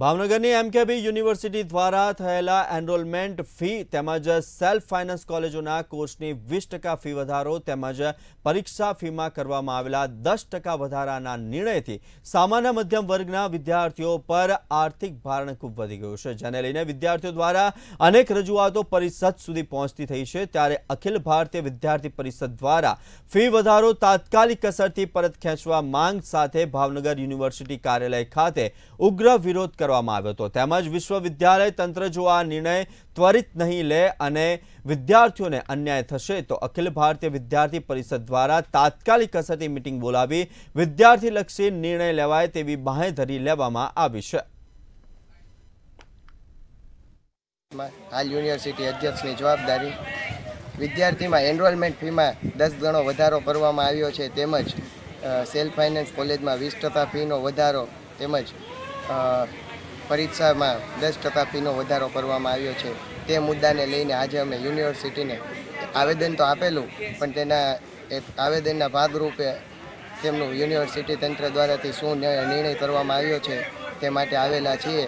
ભાવનગરની એમકેબી યુનિવર્સિટી દ્વારા થયેલા એનરોલમેન્ટ ફી તેમજ સેલ્ફ ફાઇનાન્સ કોલેજોના કોર્સની વીસ ટકા ફી વધારો તેમજ પરીક્ષા ફીમાં કરવામાં આવેલા દસ ટકા વધારાના નિર્ણયથી સામાન્ય મધ્યમ વર્ગના વિદ્યાર્થીઓ પર આર્થિક ભારણ ખૂબ વધી ગયું છે જેને લઈને વિદ્યાર્થીઓ દ્વારા અનેક રજૂઆતો પરિષદ સુધી પહોંચતી થઈ છે ત્યારે અખિલ ભારતીય વિદ્યાર્થી પરિષદ દ્વારા ફી વધારો તાત્કાલિક અસરથી પરત ખેંચવા માંગ સાથે ભાવનગર યુનિવર્સિટી કાર્યાલય ખાતે ઉગ્ર વિરોધ કરવા કરવામાં આવ્યો હતો તેમજ વિશ્વવિદ્યાલય તંત્ર જો આ નિર્ણય ત્વરિત નહીં લે અને વિદ્યાર્થીઓને અન્યાય થશે તો અખિલ ભારતીય વિદ્યાર્થી પરિષદ દ્વારા તાત્કાલિક અસરથી મિટિંગ બોલાવી વિદ્યાર્થીલક્ષી નિર્ણય લેવાય તેવી બાંહેધરી લેવામાં આવી છે હાલ યુનિવર્સિટી અધ્યક્ષની જવાબદારી વિદ્યાર્થીમાં એનરોલમેન્ટ ફીમાં દસ ગણો વધારો કરવામાં આવ્યો છે તેમજ સેલ્ફ ફાઇનાન્સ કોલેજમાં વીસ ટકા ફીનો વધારો તેમજ પરીક્ષામાં દસ ટકા ફીનો વધારો કરવામાં આવ્યો છે તે મુદ્દાને લઈને આજે અમે યુનિવર્સિટીને આવેદન તો આપેલું પણ તેના એક આવેદનના ભાગરૂપે તેમનું યુનિવર્સિટી તંત્ર દ્વારાથી શું નિર્ણય કરવામાં આવ્યો છે તે માટે આવેલા છીએ